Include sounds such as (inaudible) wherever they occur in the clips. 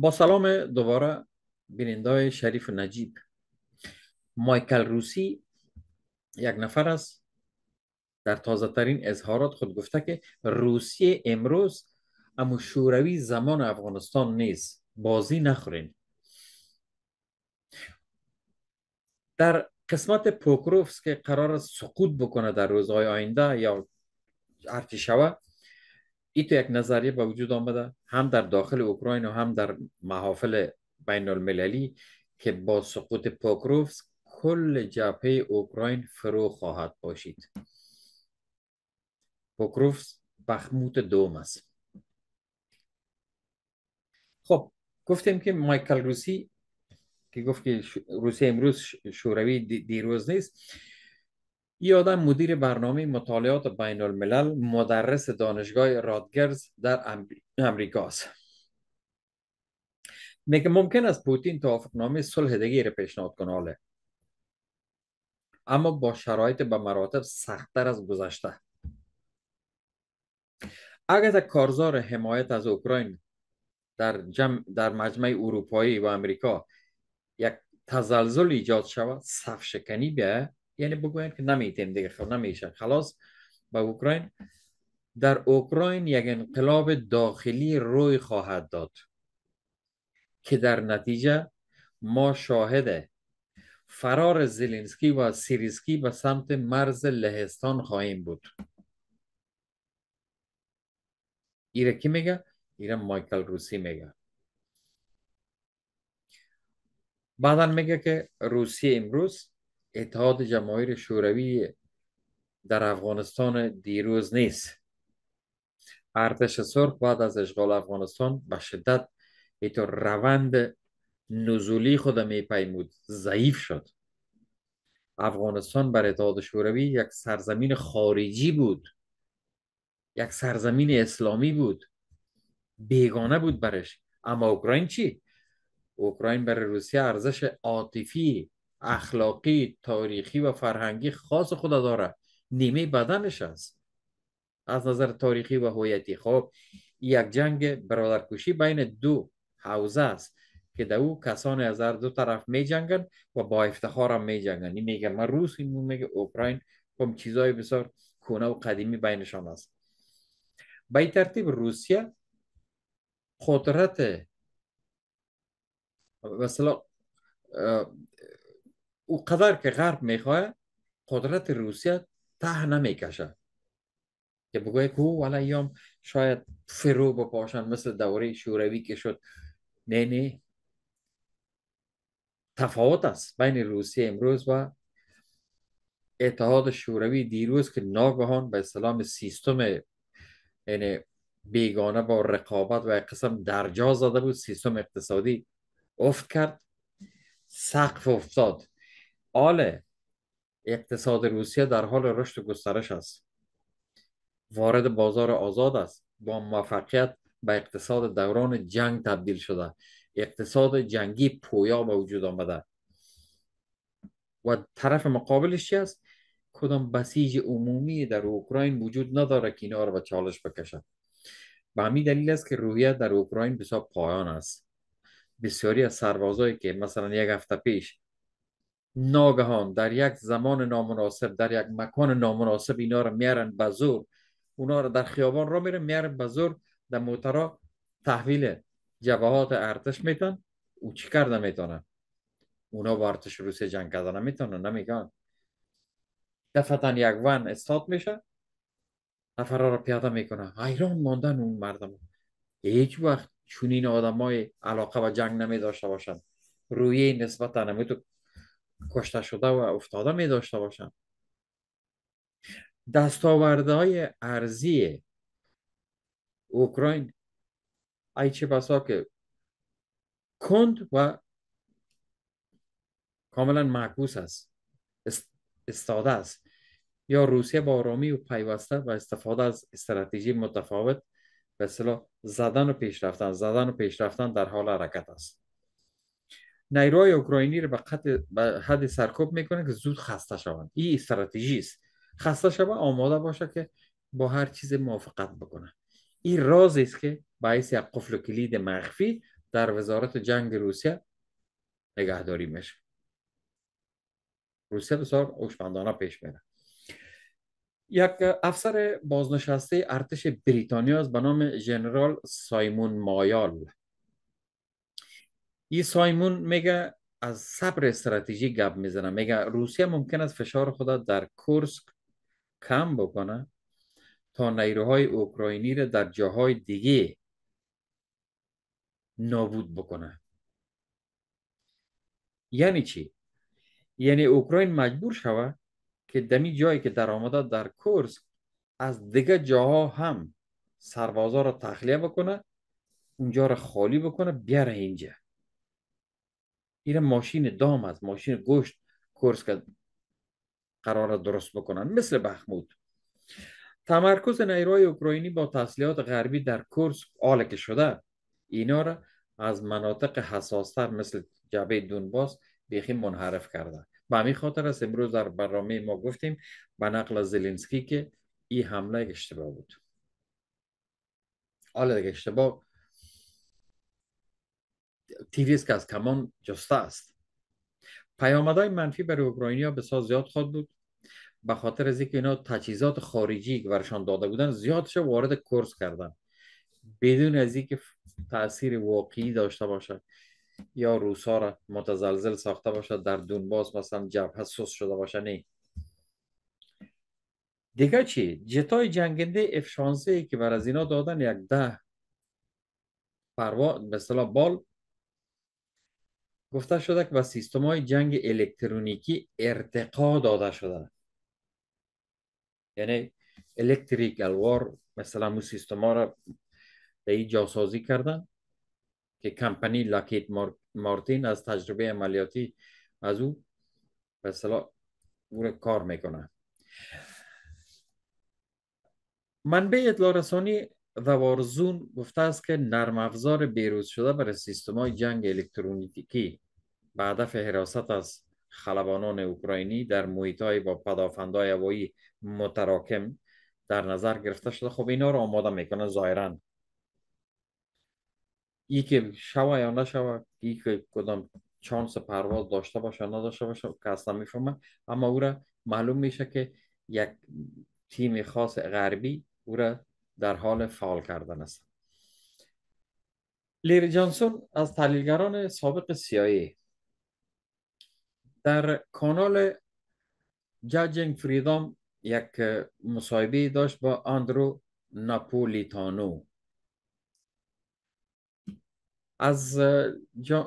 با سلام دوباره های شریف نجیب مایکل روسی یک نفر است در تازه ترین اظهارات خود گفته که روسیه امروز اما شوروی زمان افغانستان نیست بازی نخورین در قسمت پوکروفس که قرار است سقوط بکنه در روزهای آینده یا هرچی ای تو یک نظریه به وجود آمده هم در داخل اوکراین و هم در محافل بین المللی که با سقوط پوکروفسک کل جبهه اوکراین فرو خواهد باشید پوکروفس بخموت دوم است خب گفتیم که مایکل روسی که گفت که روسیه امروز شوروی دیروز نیست این آدم مدیر برنامه مطالعات بین الملل مدرس دانشگاه رادگرز در امریکاست میگه ممکن است پوتین توافقنامه صلح دیگه رو پیشنهاد کنه اما با شرایط به مراتب سختتر از گذشته اگر در کارزار حمایت از اوکراین در, جمع در مجمع اروپایی و امریکا یک تزلزل ایجاد شود صف شکنی یعنی بگوین که نمیتیم دیگه خب نمیشه خلاص با اوکراین در اوکراین یک انقلاب داخلی روی خواهد داد که در نتیجه ما شاهد فرار زلنسکی و سیریسکی به سمت مرز لهستان خواهیم بود ایره کی میگه؟ ایره مایکل روسی میگه بعدا میگه که روسیه امروز اتحاد جماهیر شوروی در افغانستان دیروز نیست ارتش سرخ بعد از اشغال افغانستان به شدت اینطور روند نزولی خود می پیمود ضعیف شد افغانستان بر اتحاد شوروی یک سرزمین خارجی بود یک سرزمین اسلامی بود بیگانه بود برش اما اوکراین چی؟ اوکراین بر روسیه ارزش عاطفی اخلاقی تاریخی و فرهنگی خاص خود داره نیمه بدنش است از نظر تاریخی و هویتی خب یک جنگ برادرکشی بین دو حوزه است که دو او از هر دو طرف می جنگن و با افتخار هم می جنگن این میگه من روس این میگه اوکراین هم خب، چیزای بسیار کونه و قدیمی بینشان است به ترتیب روسیه قدرت مثلا او قدر که غرب میخواه قدرت روسیه ته نمیکشه که بگوی که او ایام شاید فرو بپاشن مثل دوره شوروی که شد نه نه تفاوت است بین روسیه امروز و اتحاد شوروی دیروز که ناگهان به اسلام سیستم یعنی بیگانه با رقابت و قسم درجا زده بود سیستم اقتصادی افت کرد سقف افتاد فعال اقتصاد روسیه در حال رشد و گسترش است وارد بازار آزاد است با موفقیت به اقتصاد دوران جنگ تبدیل شده اقتصاد جنگی پویا به وجود آمده و طرف مقابلش چی است کدام بسیج عمومی در اوکراین وجود نداره که اینا رو به چالش بکشد به همین دلیل است که روحیه در اوکراین بسیار پایان است بسیاری از سربازایی که مثلا یک هفته پیش ناگهان در یک زمان نامناسب در یک مکان نامناسب اینا رو میارن به زور اونا رو در خیابان رو میرن میارن به زور در موترا تحویل جبهات ارتش میتن او چی کرده میتونن اونا با ارتش روسیه جنگ کرده نمیتونن نمیگن دفتن یک ون استاد میشه نفرها رو پیاده میکنه حیران ماندن اون مردم هیچ وقت چونین این آدم های علاقه و جنگ نمیداشته داشته باشند روی نسبت نمی کشته شده و افتاده می داشته باشند دستاوردهای ارزی اوکراین ای چه بسا که کند و کاملا معکوس است استاده است یا روسیه با آرامی و پیوسته و استفاده از استراتژی متفاوت به زدن و پیشرفتن زدن و پیشرفتن در حال حرکت است نیروهای اوکراینی رو به, حد سرکوب میکنه که زود خسته شوند این استراتژی است خسته شوه آماده باشه که با هر چیز موافقت بکنه این راز است که باعث یک قفل و کلید مخفی در وزارت جنگ روسیه نگهداری میشه روسیه بسیار هوشمندانه پیش میره یک افسر بازنشسته ارتش بریتانیا به نام ژنرال سایمون مایال ای سایمون میگه از صبر استراتژی گپ میزنه میگه روسیه ممکن است فشار خدا در کورسک کم بکنه تا نیروهای اوکراینی را در جاهای دیگه نابود بکنه یعنی چی؟ یعنی اوکراین مجبور شوه که دمی جایی که آمده در کورس از دیگه جاها هم سربازا را تخلیه بکنه اونجا را خالی بکنه بیاره اینجا این ماشین دام از ماشین گشت کورس که قرار درست بکنن مثل بخمود تمرکز نیروهای اوکراینی با تسلیحات غربی در کورس آل شده اینا را از مناطق حساستر مثل جبه دونباس بیخی منحرف کرده به همین خاطر است امروز در برنامه ما گفتیم به نقل زلینسکی که این حمله اشتباه بود حالا اشتباه تیریست که از کمان جسته است پیامدهای منفی برای اوکراینیا بسیار زیاد خواهد بود به خاطر از اینکه اینا تجهیزات خارجی که برشان داده بودن زیادش وارد کورس کردن بدون از اینکه تاثیر واقعی داشته باشد یا روسا را متزلزل ساخته باشد در دونباس مثلا جبهه سوس شده باشه نه دیگه چی جتای جنگنده اف 16 که بر از اینا دادن یک ده پروا به بال گفته شده که به سیستم های جنگ الکترونیکی ارتقا داده شده یعنی الکتریک الوار مثلا اون سیستم ها را به این جاسازی کردن که کمپنی لاکیت مارتین از تجربه عملیاتی از او مثلا او کار میکنه منبع اطلاع رسانی و وارزون گفته است که نرم افزار بیروز شده برای سیستم های جنگ الکترونیکی به هدف حراست از خلبانان اوکراینی در محیط های با پدافندهای هوایی متراکم در نظر گرفته شده خب اینا رو آماده میکنه ظاهرا ای که شوه یا نشوه ای که کدام چانس پرواز داشته باشه نداشته باشه که اصلا اما او را معلوم میشه که یک تیم خاص غربی او در حال فعال کردن است لیری جانسون از تحلیلگران سابق CIA در کانال جاجنگ فریدام یک مصاحبه داشت با اندرو ناپولیتانو از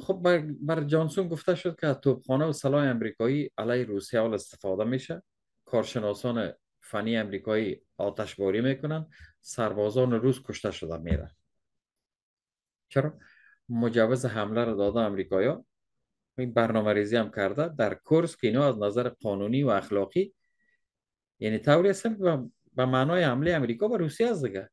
خب بر... جانسون گفته شد که توپخانه و سلاح امریکایی علیه روسیه استفاده میشه کارشناسان فنی امریکایی باری میکنن سربازان روز کشته شده میرن چرا؟ مجوز حمله رو داده امریکایی ها این برنامه ریزی هم کرده در کورس که اینا از نظر قانونی و اخلاقی یعنی طوری است به معنای حمله امریکا به روسیه هست دیگه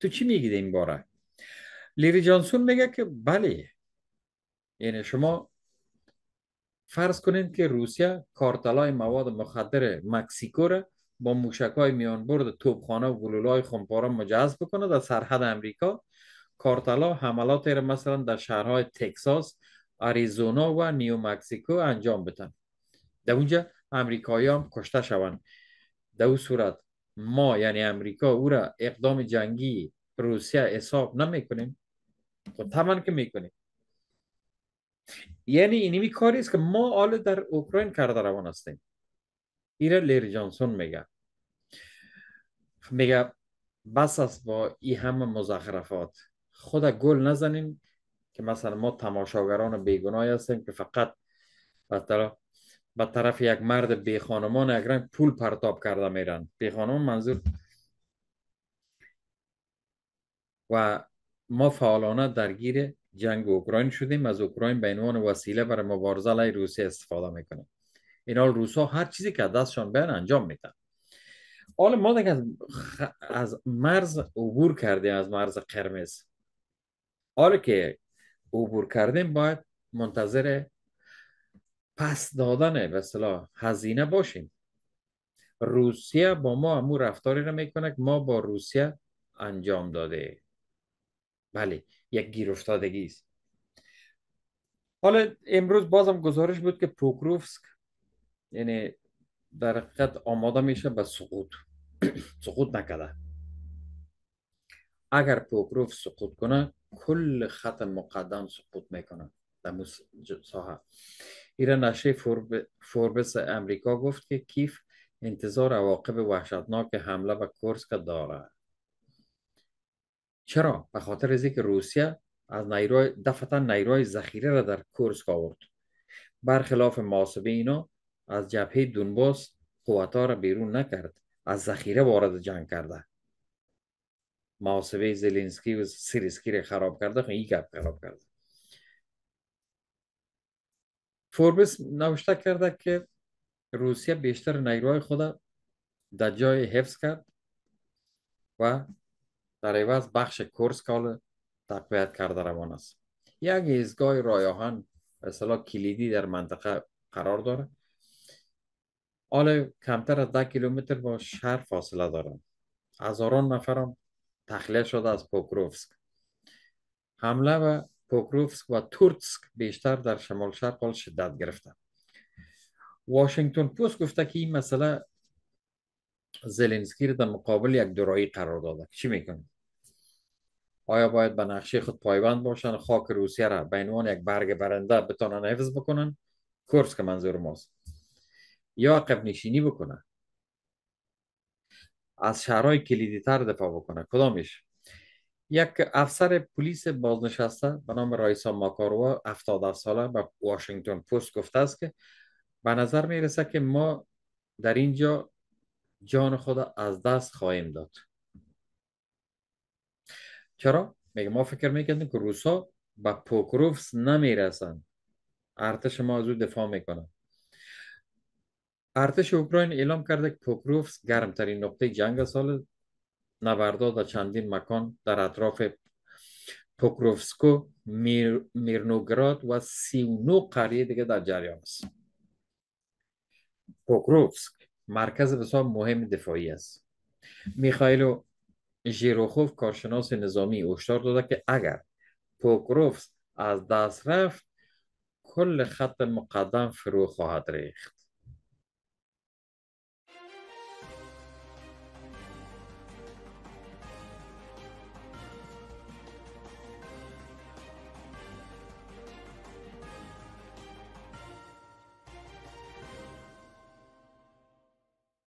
تو چی میگید این باره لیری جانسون میگه که بله یعنی شما فرض کنید که روسیه کارتلای مواد مخدر مکسیکو رو با موشک های میان برد توبخانه و های خمپاره مجهز بکنه در سرحد امریکا کارتلا حملات را مثلا در شهرهای تکساس آریزونا و نیو مکسیکو انجام بتن در اونجا امریکایی هم کشته شوند در اون صورت ما یعنی امریکا او را اقدام جنگی روسیه حساب نمیکنیم خب تمن که کنیم یعنی اینی کاری است که ما حال در اوکراین کرده روان هستیم ایر لیر جانسون میگه میگه بس است با این همه مزخرفات خود گل نزنیم که مثلا ما تماشاگران بیگناه هستیم که فقط به طرف یک مرد بی خانمان یک پول پرتاب کرده میرن بی خانمان منظور و ما فعالانه درگیر جنگ اوکراین شدیم از اوکراین به عنوان وسیله برای مبارزه علیه روسیه استفاده میکنیم اینا روسا هر چیزی که دستشان بیان انجام میدن حالا ما دیگه از, از مرز عبور کردیم از مرز قرمز حالا که عبور کردیم باید منتظر پس دادن به صلاح هزینه باشیم روسیه با ما امو رفتاری را میکنه که ما با روسیه انجام داده بله یک گیر است حالا امروز بازم گزارش بود که پوکروفسک یعنی در حقیقت آماده میشه به سقوط (clears throat) سقوط نکده اگر پوکروف سقوط کنه کل خط مقدم سقوط میکنه در ساحه ایره نشه فورب... فوربس امریکا گفت که کیف انتظار عواقب وحشتناک حمله به کورسک داره چرا؟ به خاطر از اینکه روسیه از نیروی دفتا نیروی ذخیره را در کورسک آورد برخلاف محاسبه اینا از جبهه دونباس قوتا را بیرون نکرد از ذخیره وارد جنگ کرده محاسبه زلینسکی و سیریسکی را خراب کرده خب این گپ خراب کرده فوربس نوشته کرده که روسیه بیشتر نیروهای خود در جای حفظ کرد و در عوض بخش کورسکال تقویت کرده روان است یک ایزگاه رایاهن اصلا کلیدی در منطقه قرار داره حالا کمتر از ده کیلومتر با شهر فاصله دارم هزاران نفرم تخلیه شده از پوکروفسک حمله به پوکروفسک و تورتسک بیشتر در شمال شرق حال شدت گرفته واشنگتن پوست گفته که این مسئله زلنسکی در مقابل یک دورایی قرار داده چی میکنه آیا باید به نقشه خود پایبند باشن خاک روسیه را به عنوان یک برگ برنده بتانن حفظ بکنن کورسک منظور ماست یا عقب نشینی بکنه از شهرهای کلیدی تر دفاع بکنه کدامش یک افسر پلیس بازنشسته به نام رایسا ماکاروا 77 ساله به واشنگتن پست گفته است که به نظر میرسه که ما در اینجا جان خود از دست خواهیم داد چرا؟ میگه ما فکر میکنیم که روسا به پوکروفس نمیرسن ارتش ما از او دفاع میکنه ارتش اوکراین اعلام کرده که پوکروفس گرمترین نقطه جنگ سال نبردا در چندین مکان در اطراف پوکروفسکو میر، میرنوگراد و نو قریه دیگه در جریان است پوکروفسک مرکز بسیار مهم دفاعی است میخائیل ژیروخوف کارشناس نظامی هشدار داده که اگر پوکروفس از دست رفت کل خط مقدم فرو خواهد ریخت